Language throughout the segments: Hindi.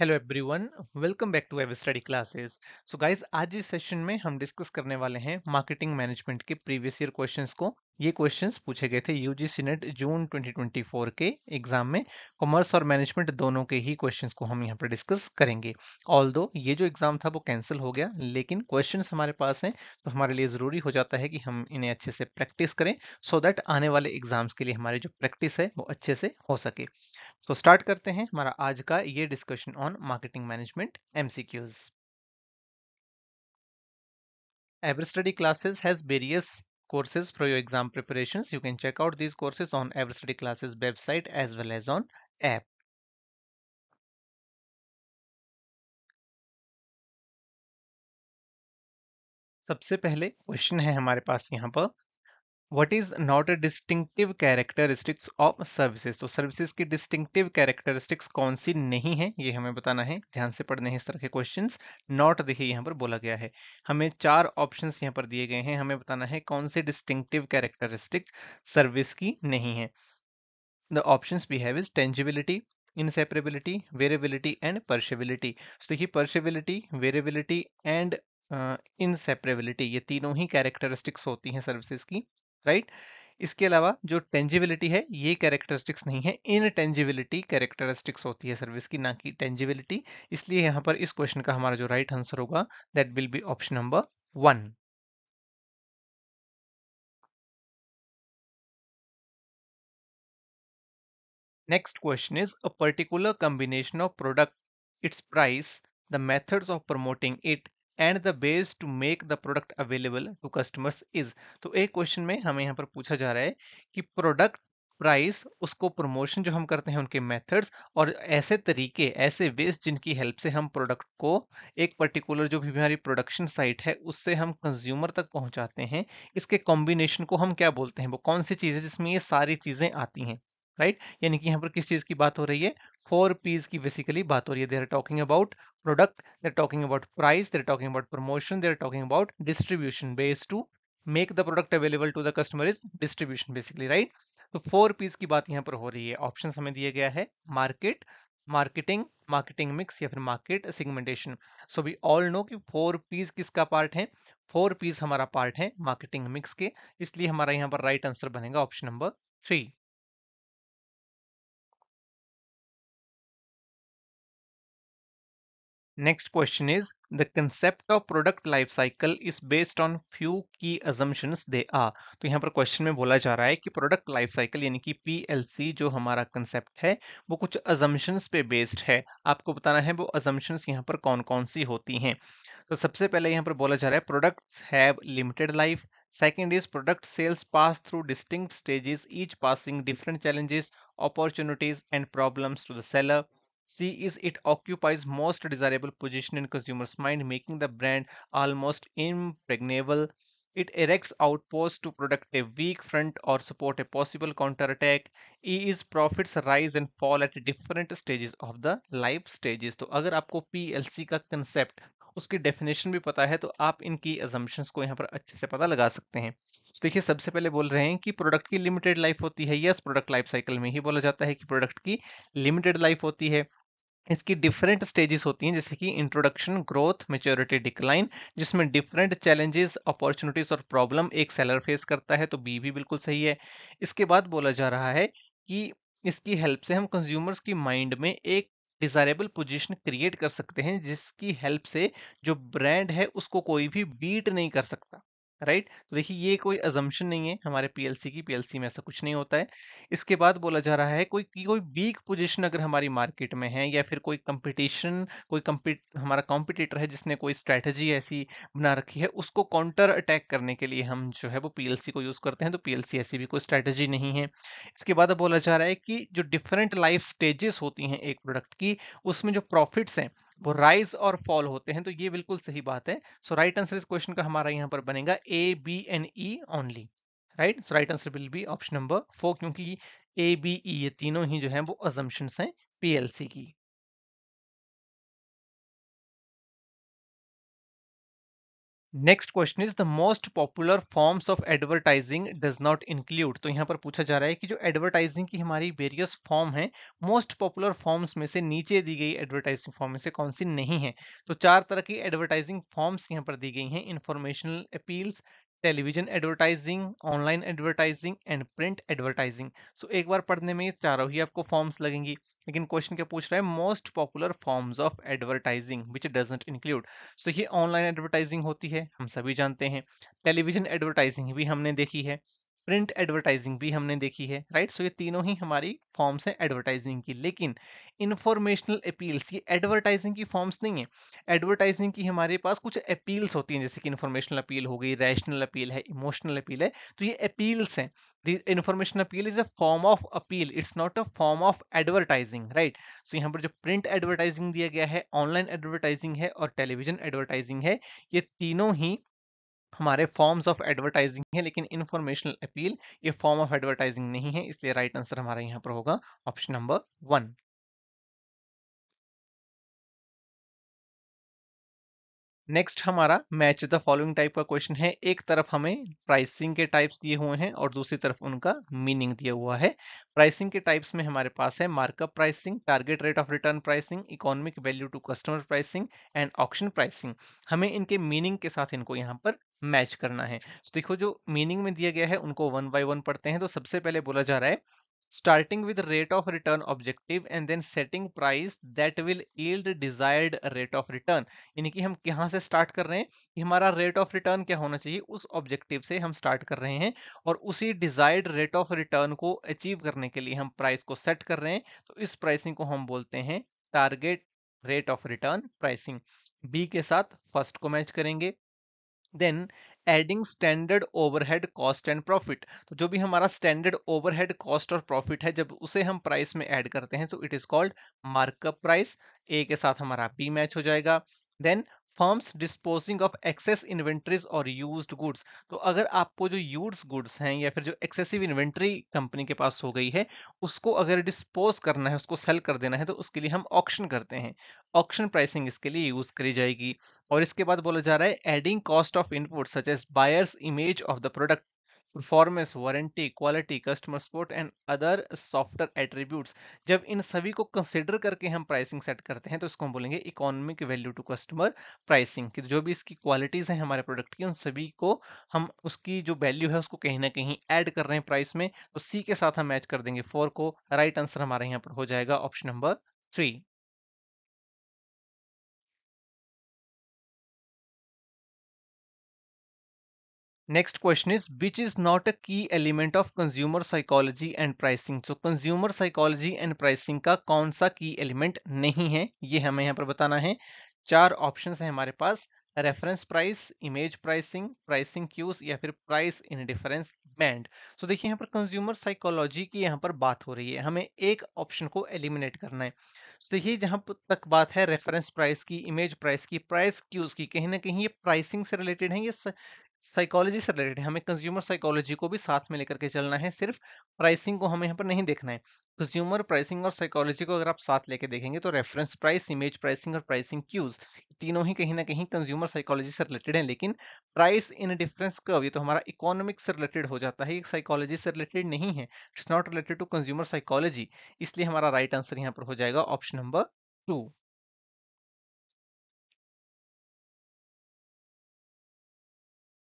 Hello everyone welcome back to Ever Study Classes so guys आज इस सेशन में हम डिस्कस करने वाले हैं मार्केटिंग मैनेजमेंट के प्रीवियस ईयर क्वेश्चंस को ये क्वेश्चंस पूछे गए थे यूजीसी नेट जून 2024 के एग्जाम में कॉमर्स और मैनेजमेंट दोनों के ही क्वेश्चंस को हम यहाँ पर डिस्कस करेंगे ऑल ये जो एग्जाम था वो कैंसिल हो गया लेकिन क्वेश्चन हमारे पास हैं तो हमारे लिए ज़रूरी हो जाता है कि हम इन्हें अच्छे से प्रैक्टिस करें सो so दैट आने वाले एग्जाम्स के लिए हमारे जो प्रैक्टिस है वो अच्छे से हो सके तो स्टार्ट करते हैं हमारा आज का ये discussion on marketing management MCQs Ever Study Classes has various courses for your exam preparation you can check out these courses on Ever Study Classes website as well as on app सबसे पहले क्वेश्चन है हमारे पास यहां पर what is not a distinctive characteristics of services तो सर्विसेज की डिस्टिंक्टिव कैरेक्टरिस्टिक्स कौन सी नहीं है ये हमें बताना है ध्यान से पढ़ने हैं इस तरह के क्वेश्चन नॉट देखिए यहाँ पर बोला गया है हमें चार ऑप्शन यहाँ पर दिए गए हैं हमें बताना है कौन से डिस्टिंक्टिव कैरेक्टरिस्टिक सर्विस की नहीं है the option we have is tangibility inseparability variability and perishability तो देखिए परशेबिलिटी वेरेबिलिटी एंड इनसेपरेबिलिटी ये तीनों ही कैरेक्टरिस्टिक्स होती हैं सर्विसेज की राइट इसके अलावा जो टेंजिबिलिटी है ये कैरेक्टरिस्टिक्स नहीं है इन टेंजिबिलिटी कैरेक्टरिस्टिक्स होती है सर्विस की ना कि टेंजिबिलिटी इसलिए यहां पर इस क्वेश्चन का हमारा जो राइट आंसर होगा that will be option number one next question is a particular combination of product its price the methods of promoting it and the base to make the product available to customers is तो एक क्वेश्चन में हमें यहाँ पर पूछा जा रहा है कि प्रोडक्ट प्राइस उसको प्रमोशन जो हम करते हैं उनके मेथड्स और ऐसे तरीके ऐसे वेस्ट जिनकी हेल्प से हम प्रोडक्ट को एक पर्टिकुलर जो भी हमारी प्रोडक्शन साइट है उससे हम कंज्यूमर तक पहुंचाते हैं इसके कॉम्बिनेशन को हम क्या बोलते हैं वो कौन सी चीज़ें जिसमें ये सारी चीज़ें आती हैं राइट यानी कि यहाँ पर किस चीज़ की बात हो रही है फोर पीज की बेसिकली बात हो रही है they're talking about product they're talking about price they're talking about promotion they're talking about distribution base to make the product available to the customer is distribution basically right तो फोर पीज की बात यहाँ पर हो रही है ऑप्शन हमें दिया गया है मार्केट मार्केटिंग मार्केटिंग मिक्स या फिर market segmentation so we all know कि फोर पीस किसका पार्ट है फोर पीस हमारा पार्ट है मार्केटिंग मिक्स के इसलिए हमारा यहाँ पर राइट आंसर बनेगा option number three Next question is the concept of product life cycle is based on few key assumptions they are. तो यहाँ पर क्वेश्चन में बोला जा रहा है कि प्रोडक्ट लाइफ साइकिल यानी कि पीएलसी जो हमारा कंसेप्ट है वो कुछ assumptions पे बेस्ड है आपको बताना है वो assumptions यहाँ पर कौन कौन सी होती हैं तो सबसे पहले यहाँ पर बोला जा रहा है products have limited life Second is product sales pass through distinct stages, each passing different challenges, opportunities, and problems to the seller. C is it occupies most desirable position in consumers' mind, making the brand almost impregnable. It erects outposts to protect a weak front or support a possible counterattack. E is profits rise and fall at different stages of the life stages. तो अगर आपको PLC का concept उसकी डेफिनेशन भी पता है तो आप इनकी एजम्पन को यहाँ पर अच्छे से पता लगा सकते हैं तो देखिए सबसे पहले बोल रहे हैं कि प्रोडक्ट की लिमिटेड लाइफ होती है यस प्रोडक्ट लाइफ साइकिल में ही बोला जाता है कि प्रोडक्ट की लिमिटेड लाइफ होती है इसकी डिफरेंट स्टेजेस होती हैं जैसे कि इंट्रोडक्शन ग्रोथ मेच्योरिटी डिक्लाइन जिसमें डिफरेंट चैलेंजेस अपॉर्चुनिटीज और प्रॉब्लम एक सेलर फेस करता है तो बी भी बिल्कुल सही है इसके बाद बोला जा रहा है कि इसकी हेल्प से हम कंज्यूमर्स की माइंड में एक डिजायरेबल पोजीशन क्रिएट कर सकते हैं जिसकी हेल्प से जो ब्रांड है उसको कोई भी बीट नहीं कर सकता राइट right? तो देखिए ये कोई अजम्पन नहीं है हमारे पीएलसी की पीएलसी में ऐसा कुछ नहीं होता है इसके बाद बोला जा रहा है कोई कोई वीक पोजीशन अगर हमारी मार्केट में है या फिर कोई कंपटीशन कोई कम्पिट हमारा कॉम्पिटिटर है जिसने कोई स्ट्रैटेजी ऐसी बना रखी है उसको काउंटर अटैक करने के लिए हम जो है वो पीएलसी को यूज़ करते हैं तो पी ऐसी भी कोई स्ट्रैटेजी नहीं है इसके बाद बोला जा रहा है कि जो डिफरेंट लाइफ स्टेजेस होती हैं एक प्रोडक्ट की उसमें जो प्रॉफिट्स हैं वो राइज और फॉल होते हैं तो ये बिल्कुल सही बात है सो राइट आंसर इस क्वेश्चन का हमारा यहाँ पर बनेगा A B and E only right so right answer will be option number four क्योंकि ए बी ई ये तीनों ही जो है वो अजम्पन्स हैं पीएलसी की next question is the most popular forms of advertising does not include तो यहाँ पर पूछा जा रहा है कि जो एडवर्टाइजिंग की हमारी वेरियस फॉर्म है मोस्ट पॉपुलर फॉर्म्स में से नीचे दी गई एडवर्टाइजिंग फॉर्म में से कौन सी नहीं है तो चार तरह की एडवर्टाइजिंग फॉर्म्स यहाँ पर दी गई हैं informational appeals television advertising online advertising and print advertising so एक बार पढ़ने में चारों ही आपको फॉर्म्स लगेंगी लेकिन क्वेश्चन क्या पूछ रहा है most popular forms of advertising which doesn't include so ये ऑनलाइन एडवर्टाइजिंग होती है हम सभी जानते हैं टेलीविजन एडवर्टाइजिंग भी हमने देखी है प्रिंट एडवर्टाइजिंग भी हमने देखी है राइट सो ये तीनों ही हमारी फॉर्म्स हैं एडवर्टाइजिंग की लेकिन इंफॉर्मेशनल अपील्स ये एडवर्टाइजिंग की फॉर्म्स नहीं है एडवर्टाइजिंग की हमारे पास कुछ अपील्स होती हैं जैसे कि इन्फॉर्मेशनल अपील हो गई रैशनल अपील है इमोशनल अपील है तो ये अपील्स हैं the information appeal is a form of appeal it's not a form of advertising right so यहाँ पर जो प्रिंट एडवर्टाइजिंग दिया गया है ऑनलाइन एडवर्टाइजिंग है और टेलीविजन एडवर्टाइजिंग है ये तीनों ही हमारे फॉर्म्स ऑफ एडवर्टाइजिंग है लेकिन इन्फॉर्मेशनल अपील ये फॉर्म ऑफ एडवर्टाइजिंग नहीं है इसलिए राइट आंसर हमारा यहाँ पर होगा ऑप्शन नंबर वन नेक्स्ट हमारा मैच द फॉलोइंग टाइप का क्वेश्चन है एक तरफ हमें प्राइसिंग के टाइप्स दिए हुए हैं और दूसरी तरफ उनका मीनिंग दिया हुआ है प्राइसिंग के टाइप्स में हमारे पास है markup pricing target rate of return pricing economic value to customer pricing and option pricing हमें इनके मीनिंग के साथ इनको यहाँ पर मैच करना है तो देखो जो मीनिंग में दिया गया है उनको वन बाय वन पढ़ते हैं तो सबसे पहले बोला जा रहा है starting with rate of return objective and then setting price that will yield desired rate of return यानी कि हम यहाँ से स्टार्ट कर रहे हैं कि हमारा रेट ऑफ रिटर्न क्या होना चाहिए उस ऑब्जेक्टिव से हम स्टार्ट कर रहे हैं और उसी डिजायर्ड रेट ऑफ रिटर्न को अचीव करने के लिए हम प्राइस को सेट कर रहे हैं तो इस प्राइसिंग को हम बोलते हैं target rate of return pricing B के साथ फर्स्ट को मैच करेंगे then adding standard overhead cost and profit तो जो भी हमारा स्टैंडर्ड ओवरहेड कॉस्ट और प्रॉफिट है जब उसे हम प्राइस में ऐड करते हैं तो it is called markup price A के साथ हमारा बी मैच हो जाएगा then firms disposing of excess inventories और यूज गुड्स तो अगर आपको जो यूज गुड्स हैं या फिर जो एक्सेसिव इन्वेंट्री कंपनी के पास हो गई है उसको अगर डिस्पोज करना है उसको सेल कर देना है तो उसके लिए हम ऑप्शन करते हैं ऑप्शन प्राइसिंग इसके लिए यूज करी जाएगी और इसके बाद बोला जा रहा है adding cost of input such as buyers image of the product performance warranty quality customer support and other software attributes जब इन सभी को कंसिडर करके हम प्राइसिंग सेट करते हैं तो इसको हम बोलेंगे economic value to customer pricing कि जो भी इसकी क्वालिटीज़ हैं हमारे प्रोडक्ट की उन सभी को हम उसकी जो वैल्यू है उसको कहीं ना कहीं ऐड कर रहे हैं प्राइस में तो सी के साथ हम मैच कर देंगे फोर को राइट right आंसर हमारे यहाँ पर हो जाएगा option number three next question is which is not a key element of consumer psychology and pricing so consumer psychology and pricing का कौन सा की एलिमेंट नहीं है ये हमें यहाँ पर बताना है चार ऑप्शन है हमारे पास reference price image pricing pricing cues या फिर price in difference band so देखिए यहाँ पर कंज्यूमर साइकोलॉजी की यहाँ पर बात हो रही है हमें एक ऑप्शन को एलिमिनेट करना है तो देखिए जहाँ तक बात है रेफरेंस प्राइस की इमेज प्राइस की प्राइस क्यूज की कहीं ना कहीं ये प्राइसिंग से रिलेटेड है ये साइकोलॉजी से रिलेटेड है हमें कंज्यूमर साइकोलॉजी को भी साथ में लेकर के चलना है सिर्फ प्राइसिंग को हमें यहाँ पर नहीं देखना है कंज्यूमर प्राइसिंग और साइकोलॉजी को अगर आप साथ लेके देखेंगे तो रेफरेंस प्राइस इमेज प्राइसिंग और प्राइसिंग क्यूज तीनों ही कहीं ना कहीं कंज्यूमर साइकोलॉजी से रिलेटेड है लेकिन प्राइस इन डिफरेंस कब ये तो हमारा इकोनॉमिक से रिलेटेड हो जाता है साइकोलॉजी से रिलेटेड नहीं है it's not related to consumer psychology इसलिए हमारा राइट आंसर यहाँ पर हो जाएगा option number two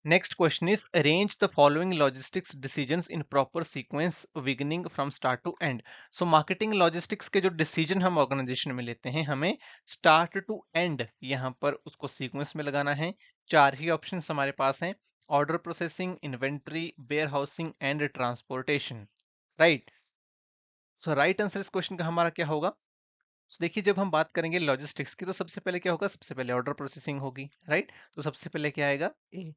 Next question is arrange the following logistics decisions in proper sequence beginning from start to end. So marketing logistics के जो decision हम organization में लेते हैं हमें start to end यहाँ पर उसको sequence में लगाना है चार ही options हमारे पास हैं order processing, inventory, warehousing and transportation. Right? So right answer इस question का हमारा क्या होगा तो so, देखिए जब हम बात करेंगे लॉजिस्टिक्स की तो सबसे पहले क्या होगा सबसे पहले ऑर्डर प्रोसेसिंग होगी राइट तो सबसे पहले क्या आएगा ए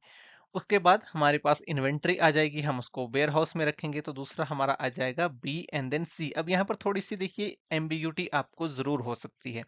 उसके बाद हमारे पास इन्वेंट्री आ जाएगी हम उसको वेयर हाउस में रखेंगे तो दूसरा हमारा आ जाएगा बी एंड देन सी अब यहाँ पर थोड़ी सी देखिए एमबीयूटी आपको जरूर हो सकती है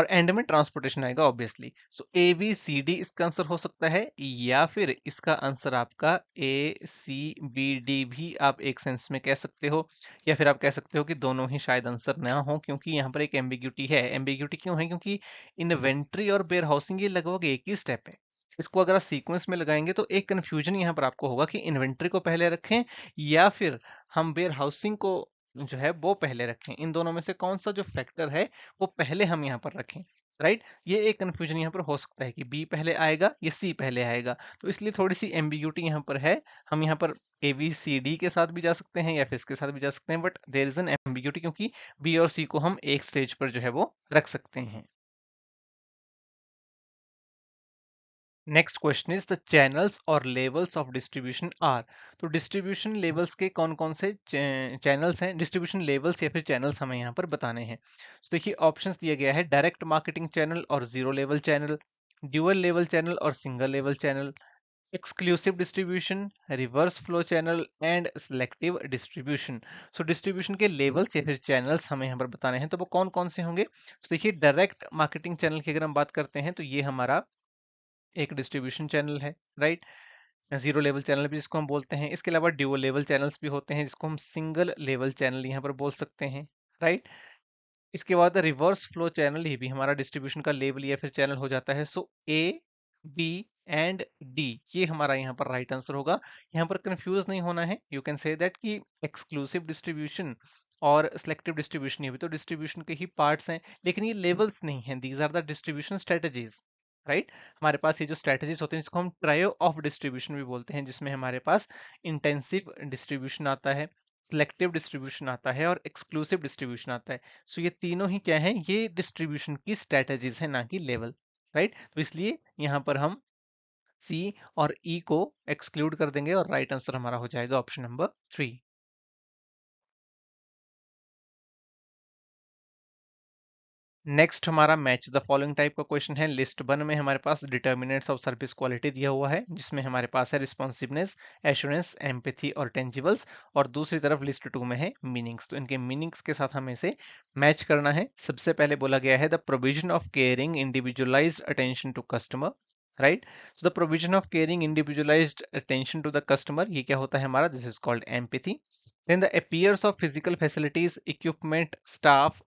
और एंड में ट्रांसपोर्टेशन आएगा obviously so A B C D इसका आंसर हो सकता है या फिर इसका आंसर आपका ए सी बी डी भी आप एक सेंस में कह सकते हो या फिर आप कह सकते हो कि दोनों ही शायद आंसर ना हो क्योंकि यहाँ पर एक एम्बिग्यूटी है एम्बिग्यूटी क्यों है क्योंकि इन्वेंट्री और बेयर हाउसिंग ये लगभग एक ही स्टेप है इसको अगर आप सीक्वेंस में लगाएंगे तो एक कन्फ्यूजन यहाँ पर आपको होगा कि इन्वेंट्री को पहले रखें या फिर हम वेयर हाउसिंग को जो है वो पहले रखें इन दोनों में से कौन सा जो फैक्टर है वो पहले हम यहाँ पर रखें राइट right? ये एक कन्फ्यूजन यहाँ पर हो सकता है कि बी पहले आएगा या सी पहले आएगा तो इसलिए थोड़ी सी एम्बिग्यूटी यहाँ पर है हम यहाँ पर ए बी सी डी के साथ भी जा सकते हैं या फिर इसके साथ भी जा सकते हैं but there is an ambiguity क्योंकि बी और सी को हम एक स्टेज पर जो है वो रख सकते हैं next question is the channels और लेवल्स ऑफ डिस्ट्रीब्यूशन आर तो डिस्ट्रीब्यूशन लेवल्स के कौन कौन से चैनल्स हैं डिस्ट्रीब्यूशन लेवल्स या फिर चैनल्स हमें यहाँ पर बताने हैं तो देखिए ऑप्शंस दिया गया है डायरेक्ट मार्केटिंग चैनल और zero level channel dual level channel और single level channel exclusive distribution reverse flow channel and selective distribution so distribution के लेवल्स या फिर चैनल्स हमें यहाँ पर बताने हैं तो वो कौन कौन से होंगे तो देखिए डायरेक्ट मार्केटिंग चैनल की अगर हम बात करते हैं तो ये हमारा एक डिस्ट्रीब्यूशन चैनल है राइट जीरो लेवल चैनल भी जिसको हम बोलते हैं इसके अलावा ड्यूअल लेवल चैनल्स भी होते हैं जिसको हम सिंगल लेवल चैनल यहाँ पर बोल सकते हैं राइट इसके बाद रिवर्स फ्लो चैनल ही भी हमारा डिस्ट्रीब्यूशन का लेवल या फिर चैनल हो जाता है so A B and D ये हमारा यहाँ पर राइट आंसर होगा यहाँ पर कंफ्यूज नहीं होना है यू कैन से दैट कि एक्सक्लूसिव डिस्ट्रीब्यूशन और सिलेक्टिव डिस्ट्रीब्यूशन ये भी तो डिस्ट्रीब्यूशन के ही पार्ट्स हैं लेकिन ये लेवल्स नहीं हैं these are the distribution strategies right right? हमारे पास ये जो स्ट्रैटेजीज होते हैं जिसको हम ट्रायो ऑफ डिस्ट्रीब्यूशन भी बोलते हैं जिसमें हमारे पास इंटेंसिव डिस्ट्रीब्यूशन आता है सिलेक्टिव डिस्ट्रीब्यूशन आता है और एक्सक्लूसिव डिस्ट्रीब्यूशन आता है सो so ये तीनों ही क्या है ये डिस्ट्रीब्यूशन की स्ट्रैटेजीज है ना कि लेवल राइट right? तो इसलिए यहाँ पर हम सी और ई e को एक्सक्लूड कर देंगे और राइट right आंसर हमारा हो जाएगा ऑप्शन नंबर थ्री नेक्स्ट हमारा मैच द फॉलोइंग टाइप का क्वेश्चन है लिस्ट वन में हमारे पास डिटर्मिनेट्स ऑफ सर्विस क्वालिटी दिया हुआ है जिसमें हमारे पास है रिस्पॉन्सिवनेस एश्योरेंस एम्पेथी और टेंजिबल्स और दूसरी तरफ लिस्ट टू में है मीनिंग्स तो इनके मीनिंग्स के साथ हमें इसे मैच करना है सबसे पहले बोला गया है the provision of caring individualise attention to customer right so the provision of caring individualise attention to the customer ये क्या होता है हमारा this is called empathy then the appearance of physical facilities equipment staff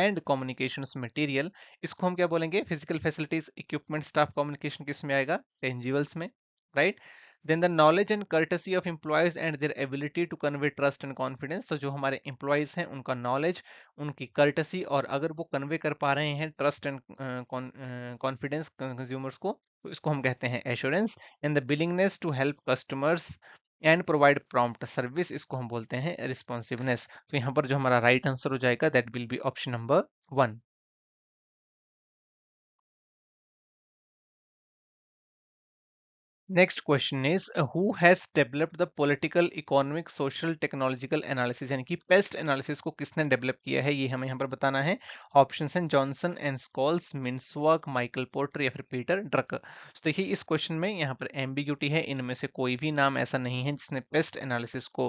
and communication material इसको हम क्या बोलेंगे physical facilities equipment staff communication किस में आएगा टेंजिबल्स में right then the knowledge and courtesy of employees and their ability to convey trust and confidence तो जो हमारे एम्प्लॉयज हैं उनका नॉलेज उनकी कर्टसी और अगर वो कन्वे कर पा रहे हैं ट्रस्ट एंड कॉन्फिडेंस कंज्यूमर्स को तो इसको हम कहते हैं assurance and the willingness to help customers and provide prompt service इसको हम बोलते हैं रिस्पॉन्सिवनेस तो यहाँ पर जो हमारा राइट right आंसर हो जाएगा that will be option number one next question is who has developed the political economic social technological analysis यानी कि पेस्ट एनालिसिस को किसने डेवलप किया है ये हमें यहाँ पर बताना है ऑप्शन हैं Johnson and Scholes Mintzberg Michael Porter या फिर पीटर ड्रक तो देखिए इस क्वेश्चन में यहाँ पर एम्बिग्यूटी है इनमें से कोई भी नाम ऐसा नहीं है जिसने पेस्ट एनालिसिस को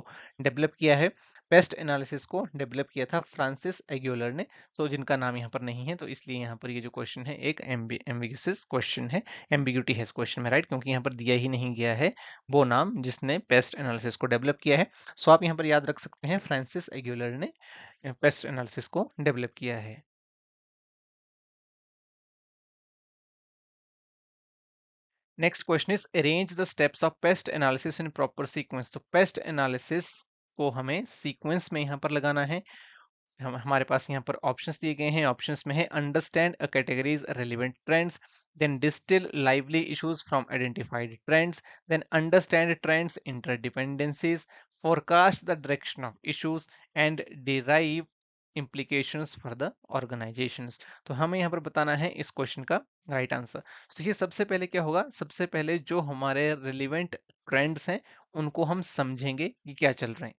डेवलप किया है पेस्ट एनालिसिस को डेवलप किया था फ्रांसिस एग्योलर ने तो जिनका नाम यहाँ पर नहीं है तो इसलिए यहाँ पर ये यह जो क्वेश्चन है एक एम्बिगिस क्वेश्चन है एम्बिग्यूटी है इस क्वेश्चन में राइट क्योंकि यहाँ पर दिया किया ही नहीं गया है वो नाम जिसने पेस्ट एनालिसिस को डेवलप किया है सो आप यहाँ पर याद रख सकते हैं फ्रांसिस एग्यूलर ने पेस्ट एनालिसिस को डेवलप किया है next question is arrange the steps of PEST analysis in proper sequence तो पेस्ट एनालिसिस को हमें सीक्वेंस में यहां पर लगाना है हम हमारे पास यहाँ पर ऑप्शंस दिए गए हैं ऑप्शंस में है understand categories relevant trends then distil लाइवली issues from identified trends then understand trends interdependencies forecast the direction of issues and derive implications for the organizations. तो हमें यहाँ पर बताना है इस क्वेश्चन का राइट आंसर तो ये सबसे पहले क्या होगा सबसे पहले जो हमारे रिलिवेंट ट्रेंड्स हैं उनको हम समझेंगे कि क्या चल रहे हैं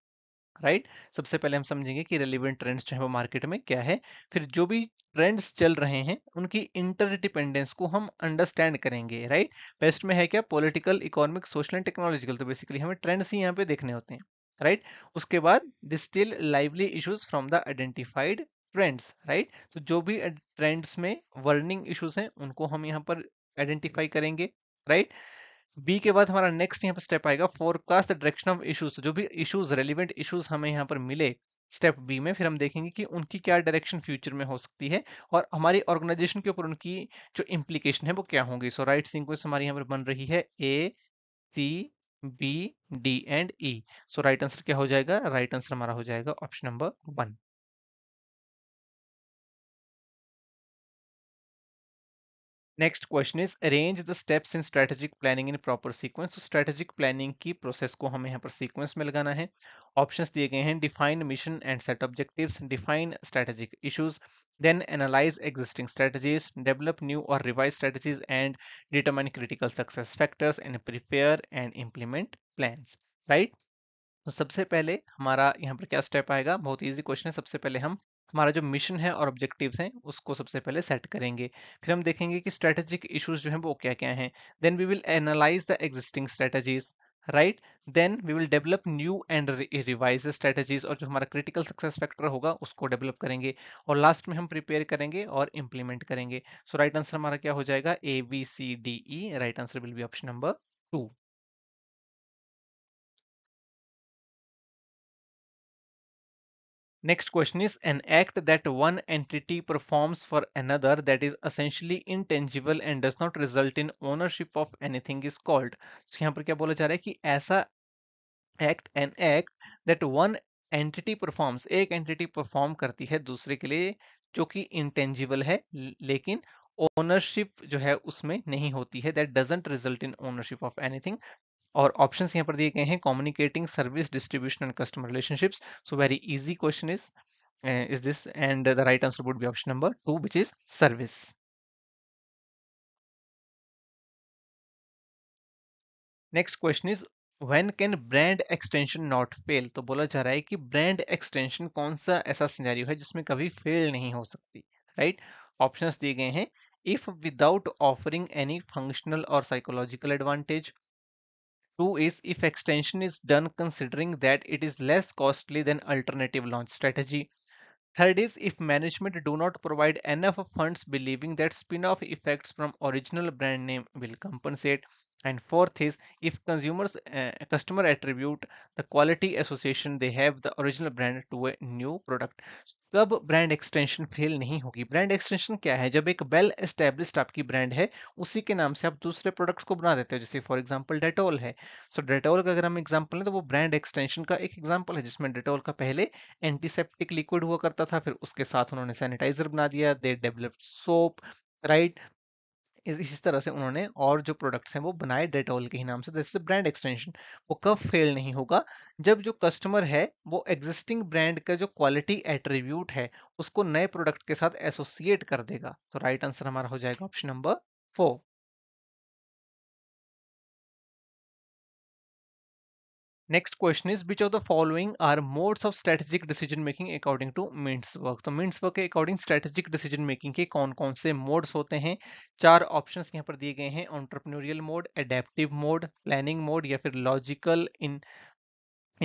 राइट right? सबसे पहले हम समझेंगे कि रेलिवेंट ट्रेंड्स जो है वो मार्केट में क्या है फिर जो भी ट्रेंड्स चल रहे हैं उनकी इंटरडिपेंडेंस को हम अंडरस्टैंड करेंगे राइट right? बेस्ट में है क्या political economic social and technological तो बेसिकली हमें ट्रेंड्स ही यहाँ पे देखने होते हैं राइट right? उसके बाद डिस्टिल लाइवली issues from the identified trends right तो जो भी ट्रेंड्स में वर्निंग इशूज हैं उनको हम यहाँ पर आइडेंटिफाई करेंगे राइट right? बी के बाद हमारा नेक्स्ट यहाँ पर स्टेप आएगा forecast the direction of issues जो भी इशूज रेलिवेंट इशूज हमें यहाँ पर मिले स्टेप बी में फिर हम देखेंगे कि उनकी क्या डायरेक्शन फ्यूचर में हो सकती है और हमारी ऑर्गेनाइजेशन के ऊपर उनकी जो इम्प्लीकेशन है वो क्या होंगी सो राइट सीक्वेंस हमारी यहाँ पर बन रही है A C B D and E so right answer क्या हो जाएगा राइट right आंसर हमारा हो जाएगा option number one next question is arrange the steps in strategic planning in proper sequence तो स्ट्रेटेजिक प्लानिंग की प्रोसेस को हमें यहाँ पर सीक्वेंस में लगाना है ऑप्शंस दिए गए हैं define mission and set objectives define strategic issues then analyse existing strategies develop new और revise strategies and determine critical success factors and prepare and implement plan right तो सबसे पहले हमारा यहाँ पर क्या स्टेप आएगा बहुत ईजी क्वेश्चन है सबसे पहले हम हमारा जो मिशन है और ऑब्जेक्टिव्स हैं उसको सबसे पहले सेट करेंगे फिर हम देखेंगे कि स्ट्रेटेजिक इशूज जो हैं वो क्या क्या हैं then we will analyse the existing strategies right then we will develop new and revise strategies और जो हमारा क्रिटिकल सक्सेस फैक्टर होगा उसको डेवलप करेंगे और लास्ट में हम प्रिपेयर करेंगे और इम्प्लीमेंट करेंगे सो राइट आंसर हमारा क्या हो जाएगा A B C D E right answer will be option number two Next question is an act that one entity performs for another that is essentially intangible and does not result in ownership of anything is called. So yahan par kya bola ja raha hai ki aisa act an act that one entity performs ek entity perform karti hai dusre ke liye jo ki intangible hai lekin ownership jo hai usme nahi hoti hai that doesn't result in ownership of anything और ऑप्शंस यहां पर दिए गए हैं communicating service distribution and customer relationship so very easy question is is this and the right answer would be option number two which is service next question is when can brand extension not fail तो बोला जा रहा है कि ब्रांड एक्सटेंशन कौन सा ऐसा सिनेरियो है जिसमें कभी फेल नहीं हो सकती राइट ऑप्शंस दिए गए हैं if without offering any functional और psychological advantage Two is if extension is done considering that it is less costly than alternative launch strategy. Third is if management do not provide enough funds believing that spin-off effects from original brand name will compensate. and fourth is if consumers uh, customer attribute the quality association they have the original brand to a new product तब ब्रांड एक्सटेंशन फेल नहीं होगी ब्रांड एक्सटेंशन क्या है जब एक वेल एस्टेब्लिश आपकी ब्रांड है उसी के नाम से आप दूसरे प्रोडक्ट्स को बना देते हो जैसे फॉर एग्जांपल डेटोल है सो so, डेटोल का अगर हम एग्जांपल लें तो वो ब्रांड एक्सटेंशन का एक एग्जांपल है जिसमें डेटोल का पहले एंटीसेप्टिक लिक्विड हुआ करता था फिर उसके साथ उन्होंने सैनिटाइजर बना दिया दे डेवलप सोप राइट इसी तरह से उन्होंने और जो प्रोडक्ट्स हैं वो बनाए डेटॉल के ही नाम से जैसे ब्रांड एक्सटेंशन वो कब फेल नहीं होगा जब जो कस्टमर है वो एग्जिस्टिंग ब्रांड का जो क्वालिटी एट्रीब्यूट है उसको नए प्रोडक्ट के साथ एसोसिएट कर देगा तो राइट आंसर हमारा हो जाएगा option number four next question is which of the following are modes of strategic decision making according to Mintzberg तो मिंट्स वर्क के अकॉर्डिंग स्ट्रेटेजिक डिसीजन मेकिंग के कौन कौन से मोड्स होते हैं चार ऑप्शंस यहाँ पर दिए गए हैं entrepreneurial mode adaptive mode planning mode या फिर logical in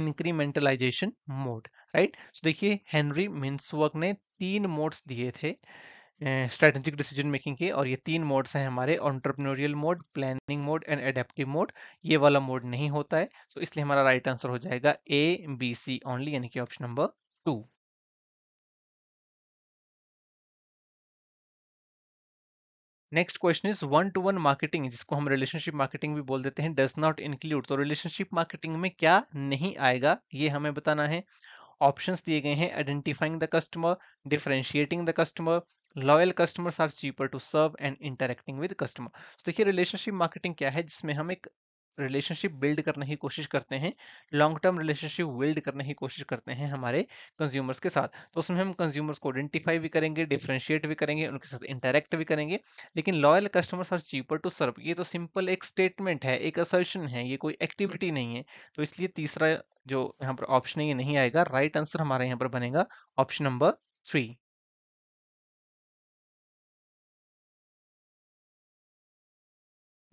incrementalisation mode right देखिए हेनरी मिंट्स वर्क ने तीन मोड्स दिए थे स्ट्रेटेजिक डिसीजन मेकिंग के और ये तीन मोड्स हैं हमारे entrepreneurial mode planning mode and adaptive mode ये वाला मोड नहीं होता है तो इसलिए हमारा राइट right आंसर हो जाएगा ए बी सी ओनली यानी कि option number two next question is one to one marketing जिसको हम रिलेशनशिप मार्केटिंग भी बोल देते हैं डज नॉट इंक्लूड तो रिलेशनशिप मार्केटिंग में क्या नहीं आएगा ये हमें बताना है ऑप्शंस दिए गए हैं identifying the customer differentiating the customer loyal customers are cheaper to serve and interacting with customer तो देखिए रिलेशनशिप मार्केटिंग क्या है जिसमें हम एक रिलेशनशिप बिल्ड करने की कोशिश करते हैं लॉन्ग टर्म रिलेशनशिप बिल्ड करने की कोशिश करते हैं हमारे कंज्यूमर्स के साथ तो उसमें हम कंज्यूमर्स को आइडेंटिफाई भी करेंगे डिफ्रेंशिएट भी करेंगे उनके साथ इंटरेक्ट भी करेंगे लेकिन loyal customers are cheaper to serve ये तो सिंपल एक स्टेटमेंट है एक असर्शन है ये कोई एक्टिविटी नहीं है तो इसलिए तीसरा जो यहाँ पर ऑप्शन है ये नहीं आएगा राइट right आंसर हमारे यहाँ पर बनेगा option number three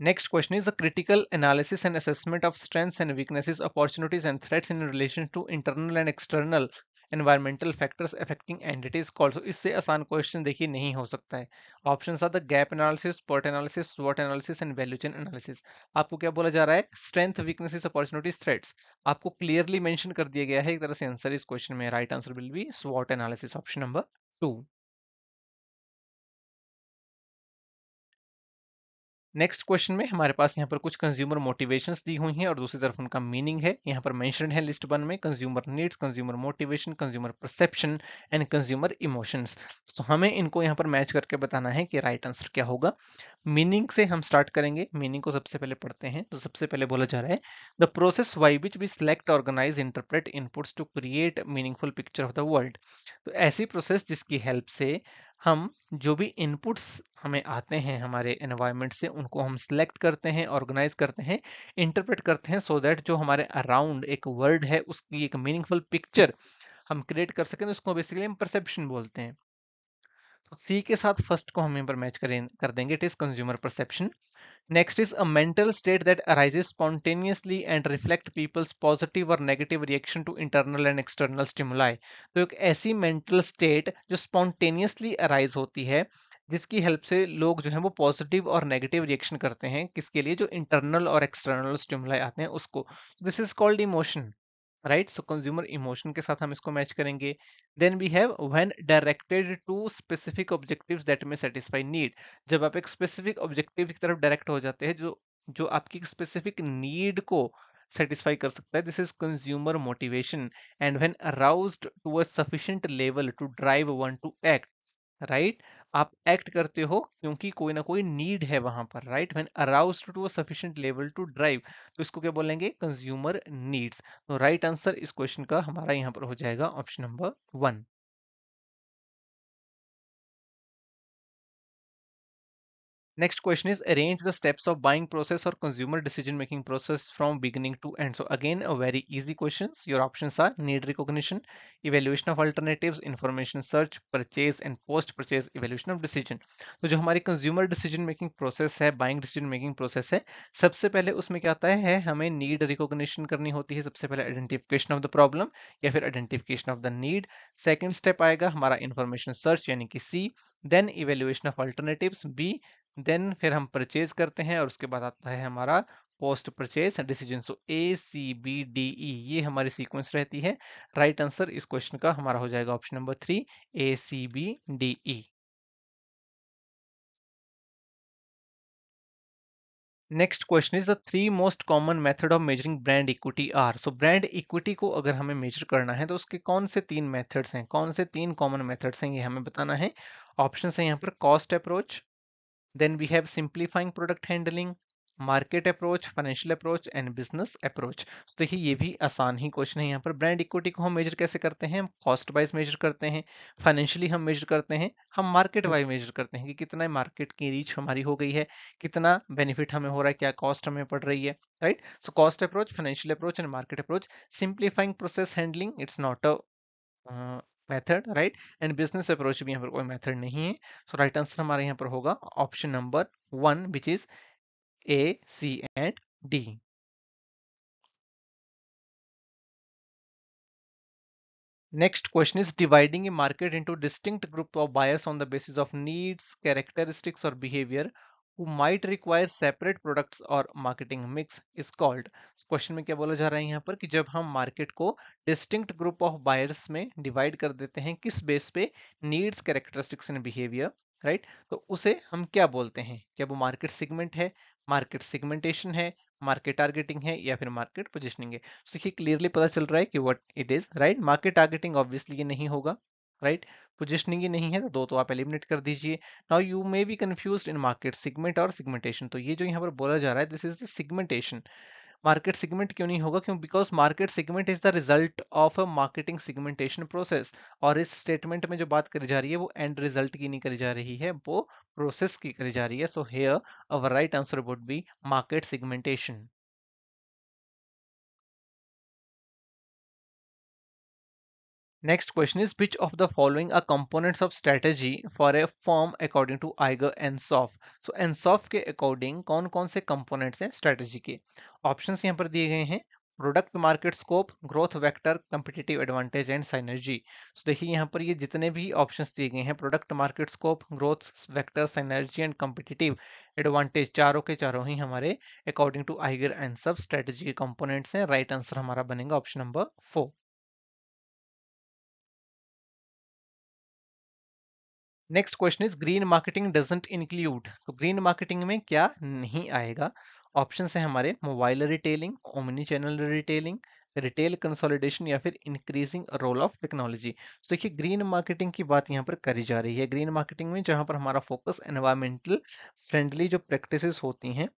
next question is the critical analysis and assessment of strengths and weaknesses, opportunities and threats in relation to internal and external environmental factors affecting entities call so इससे आसान क्वेश्चन देखिए नहीं हो सकता है option are the gap analysis pot analysis स्वॉट analysis and value chain analysis आपको क्या बोला जा रहा है स्ट्रेंथ वीकनेसिस अपॉर्चुनिटीज थ्रेट्स आपको क्लियरली मेंशन कर दिया गया है एक तरह से आंसर इस क्वेश्चन में राइट आंसर विल बी स्वॉट analysis option number two next question में हमारे पास यहाँ पर कुछ कंज्यूमर मोटिवेशंस दी हुई हैं और दूसरी तरफ उनका मीनिंग है यहाँ पर मेंशन है लिस्ट वन में consumer needs consumer motivation consumer perception and consumer emotions तो हमें इनको यहाँ पर मैच करके बताना है कि राइट आंसर क्या होगा मीनिंग से हम स्टार्ट करेंगे मीनिंग को सबसे पहले पढ़ते हैं तो सबसे पहले बोला जा रहा है the process by which we select organise interpret inputs to create meaningful picture of the world तो ऐसी प्रोसेस जिसकी हेल्प से हम जो भी इनपुट्स हमें आते हैं हमारे एनवायरमेंट से उनको हम सिलेक्ट करते हैं ऑर्गेनाइज करते हैं इंटरप्रेट करते हैं सो so दैट जो हमारे अराउंड एक वर्ड है उसकी एक मीनिंगफुल पिक्चर हम क्रिएट कर सकें तो उसको बेसिकली हम परसेप्शन बोलते हैं तो सी के साथ फर्स्ट को हम यहाँ पर मैच करें कर देंगे it is consumer perception Next is a mental state that arises spontaneously and reflect people's positive or negative reaction to internal and external stimuli. तो एक ऐसी mental state जो spontaneously arise होती है जिसकी help से लोग जो है वो positive और negative reaction करते हैं किसके लिए जो internal और external stimuli आते हैं उसको This is called emotion. Right so consumer emotion के साथ हम इसको मैच करेंगे then we have when directed to specific objectives that may satisfy need जब आप एक स्पेसिफिक ऑब्जेक्टिव की तरफ डायरेक्ट हो जाते हैं जो जो आपकी स्पेसिफिक नीड को सेटिस्फाई कर सकता है this is consumer motivation and when aroused to a sufficient level to drive one to act right आप एक्ट करते हो क्योंकि कोई ना कोई नीड है वहां पर right when arouse to a level to drive तो इसको क्या बोलेंगे कंज्यूमर नीड्स तो राइट आंसर इस क्वेश्चन का हमारा यहाँ पर हो जाएगा option number one Next question is arrange the steps of buying process or consumer decision making process from beginning to end. So again, a very easy questions. Your options are need recognition, evaluation of alternatives, information search, purchase and post purchase evaluation of decision. तो जो हमारी consumer decision making process है buying decision making process है सबसे पहले उसमें क्या आता है, है हमें need recognition करनी होती है सबसे पहले identification of the problem या फिर identification of the need. Second step आएगा हमारा information search यानी कि C, then evaluation of alternatives B then फिर हम परचेज करते हैं और उसके बाद आता है हमारा post purchase decision so A C B D E ये हमारी सीक्वेंस रहती है राइट right आंसर इस क्वेश्चन का हमारा हो जाएगा option number three A C B D E next question is the three most common method of measuring brand equity are so brand equity को अगर हमें मेजर करना है तो उसके कौन से तीन मेथड्स हैं कौन से तीन कॉमन मेथड्स हैं ये हमें बताना है ऑप्शन है यहाँ पर cost approach Then we have simplifying product handling, market approach financial approach and business approach तो देखिए ये भी आसान ही क्वेश्चन है यहाँ पर ब्रांड इक्विटी को हम मेजर कैसे करते हैं कॉस्ट वाइज मेजर करते हैं फाइनेंशियली हम मेजर करते हैं हम मार्केट वाइज मेजर करते हैं कि कितना मार्केट की रीच हमारी हो गई है कितना बेनिफिट हमें हो रहा है क्या कॉस्ट हमें पड़ रही है right so cost approach financial approach and market approach simplifying process handling it's not a method right and business approach भी यहाँ पर कोई मेथड नहीं है सो राइट आंसर हमारे यहाँ पर होगा option number one which is A C and D next question is dividing a market into distinct group of buyers on the basis of needs characteristics और behaviour who might require separate products or marketing mix is called question में क्या बोला जा रहा है यहाँ पर कि जब हम मार्केट को डिस्टिंक्ट ग्रुप ऑफ बायर्स में डिवाइड कर देते हैं किस बेस पे needs characteristics and behaviour right तो उसे हम क्या बोलते हैं क्या वो मार्केट सेगमेंट है मार्केट सेगमेंटेशन है मार्केट टारगेटिंग है या फिर मार्केट पोजिशनिंग है तो देखिए क्लियरली पता चल रहा है कि what it is right market targeting obviously ये नहीं होगा राइट पोजिशनिंग ही नहीं है तो दो तो आप एलिमिनेट कर दीजिए now you may be confuse इन मार्केट सिगमेंट और सिगमेंटेशन तो ये जो यहाँ पर बोला जा रहा है this is the segmentation market segment क्यों नहीं होगा क्यों because market segment is the result of a marketing segmentation process और इस स्टेटमेंट में जो बात करी जा रही है वो एंड रिजल्ट की नहीं करी जा रही है वो प्रोसेस की करी जा रही है so here our right answer would be market segmentation Next question is which of the following are components of strategy for a firm according to Iger and Sof. So NSOF के अकॉर्डिंग कौन कौन से कंपोनेंट्स हैं स्ट्रेटेजी के ऑप्शंस यहाँ पर दिए गए हैं product market scope growth vector competitive advantage and synergy so देखिए यहाँ पर ये जितने भी ऑप्शंस दिए गए हैं product market scope growth vector synergy and competitive advantage चारों के चारों ही हमारे according to Igor Ansoff strategy के कंपोनेंट्स हैं राइट आंसर हमारा बनेगा option number four next question is green marketing doesn't include तो ग्रीन मार्केटिंग में क्या नहीं आएगा ऑप्शन है हमारे mobile retailing omni channel retailing retail consolidation या फिर इंक्रीजिंग रोल ऑफ टेक्नोलॉजी तो देखिए ग्रीन मार्केटिंग की बात यहाँ पर करी जा रही है ग्रीन मार्केटिंग में जहाँ पर हमारा फोकस एनवायरमेंटल फ्रेंडली जो प्रैक्टिसेस होती हैं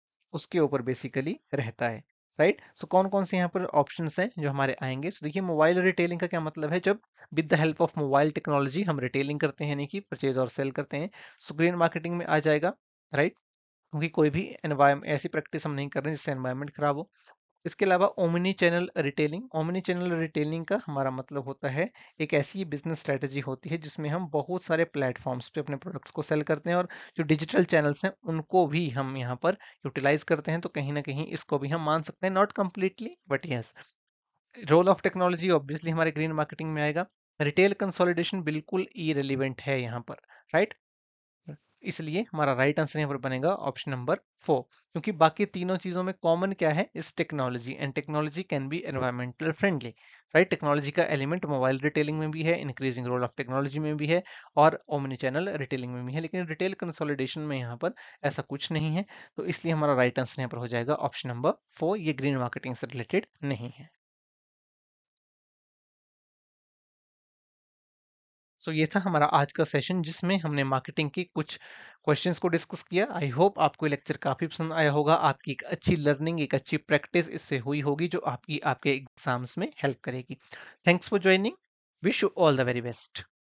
उसके ऊपर बेसिकली रहता है राइट सो कौन कौन से यहाँ पर ऑप्शन है जो हमारे आएंगे सो देखिए मोबाइल रिटेलिंग का क्या मतलब है जब with the help of mobile technology हम रिटेलिंग करते हैं यानी कि परचेज और सेल करते हैं सो ग्रीन मार्केटिंग में आ जाएगा राइट right? क्योंकि कोई भी एनवायरमेंट ऐसी प्रैक्टिस हम नहीं कर रहे हैं जिससे एनवायरमेंट खराब हो इसके अलावा omni channel retailing omni channel retailing का हमारा मतलब होता है एक ऐसी बिजनेस स्ट्रेटजी होती है जिसमें हम बहुत सारे प्लेटफॉर्म्स पे अपने प्रोडक्ट्स को सेल करते हैं और जो डिजिटल चैनल्स हैं उनको भी हम यहाँ पर यूटिलाइज करते हैं तो कहीं ना कहीं इसको भी हम मान सकते हैं not completely but yes role of technology obviously हमारे ग्रीन मार्केटिंग में आएगा रिटेल कंसोलिडेशन बिल्कुल ई रेलिवेंट है यहाँ पर राइट इसलिए हमारा राइट आंसर यहाँ पर बनेगा ऑप्शन नंबर फोर क्योंकि बाकी तीनों चीजों में कॉमन क्या है इस technology and technology can be environmental friendly right technology का एलिमेंट मोबाइल रिटेलिंग में भी है इंक्रीजिंग रोल ऑफ टेक्नोलॉजी में भी है और ओमनी चैनल रिटेलिंग में भी है लेकिन रिटेल कंसोलिडेशन में यहाँ पर ऐसा कुछ नहीं है तो इसलिए हमारा राइट आंसर यहाँ पर हो जाएगा ऑप्शन नंबर फोर ये ग्रीन मार्केटिंग से रिलेटेड नहीं है सो तो ये था हमारा आज का सेशन जिसमें हमने मार्केटिंग के कुछ क्वेश्चंस को डिस्कस किया आई होप आपको लेक्चर काफ़ी पसंद आया होगा आपकी एक अच्छी लर्निंग एक अच्छी प्रैक्टिस इससे हुई होगी जो आपकी आपके एग्जाम्स में हेल्प करेगी thanks for joining wish you all the very best